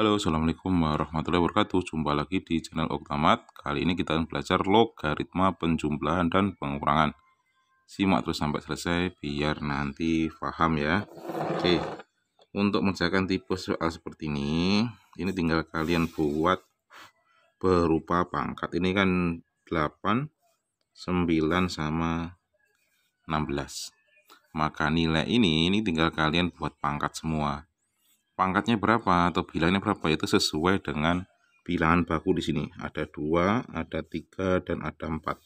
Halo, Assalamualaikum warahmatullahi wabarakatuh. Jumpa lagi di channel Oktamat. Kali ini kita akan belajar logaritma penjumlahan dan pengurangan. Simak terus sampai selesai biar nanti paham ya. Oke, untuk mengerjakan tipe soal seperti ini, ini tinggal kalian buat berupa pangkat. Ini kan 8, 9, sama 16. Maka nilai ini, ini tinggal kalian buat pangkat semua pangkatnya berapa atau bilangnya berapa itu sesuai dengan bilangan baku di sini. Ada dua, ada tiga, dan ada empat.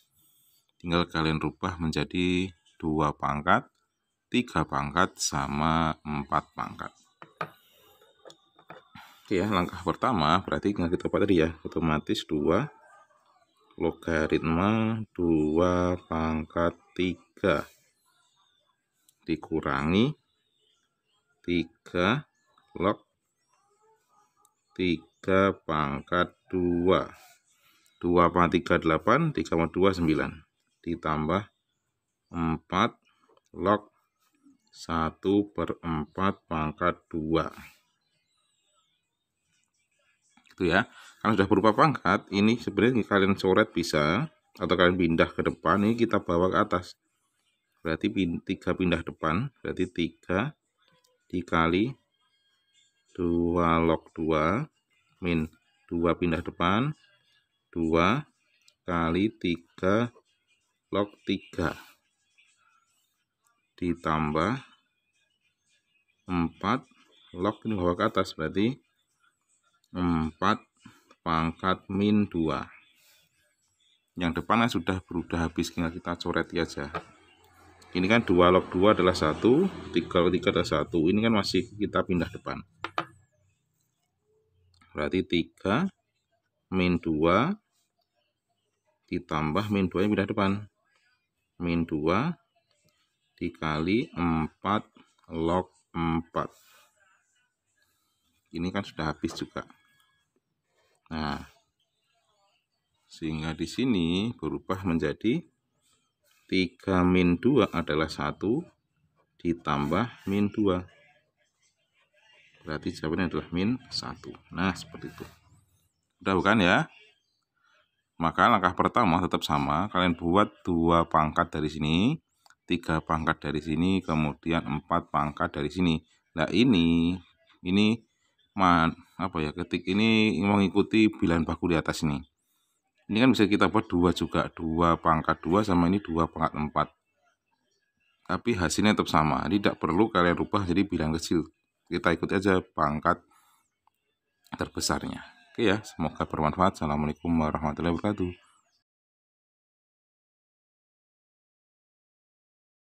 Tinggal kalian rubah menjadi dua pangkat, tiga pangkat, sama empat pangkat. Oke ya, langkah pertama berarti tinggal kita dapat tadi ya, otomatis dua logaritma dua pangkat tiga dikurangi 3 log 3 pangkat 2. 2 pangkat 3, 8. 3 pangkat 2, 9. Ditambah 4 log 1 per 4 pangkat 2. Itu ya. Kalau sudah berupa pangkat, ini sebenarnya kalian coret bisa. Atau kalian pindah ke depan, ini kita bawa ke atas. Berarti 3 pindah depan, berarti 3 dikali 2 log 2 min 2 pindah depan 2 kali 3 log 3 ditambah 4 log ini bawah ke atas berarti 4 pangkat min 2 yang depannya sudah berubah habis tinggal kita coret aja ini kan 2 log 2 adalah 1 3 log 3 adalah 1 ini kan masih kita pindah depan Berarti 3 min 2 ditambah min 2 yang pindah depan. Min 2 dikali 4 log 4. Ini kan sudah habis juga. Nah, sehingga di sini berubah menjadi 3 min 2 adalah 1 ditambah min 2. Berarti jawabannya adalah min 1. Nah, seperti itu. Udah bukan ya? Maka langkah pertama tetap sama. Kalian buat dua pangkat dari sini, tiga pangkat dari sini, kemudian empat pangkat dari sini. Nah, ini ini man, apa ya? Ketik ini mengikuti bilangan baku di atas ini. Ini kan bisa kita buat dua juga, dua pangkat dua sama ini dua pangkat empat tapi hasilnya tetap sama. Tidak perlu kalian rubah jadi bilangan kecil kita ikuti aja pangkat terbesarnya. Oke ya, semoga bermanfaat. Assalamualaikum warahmatullahi wabarakatuh.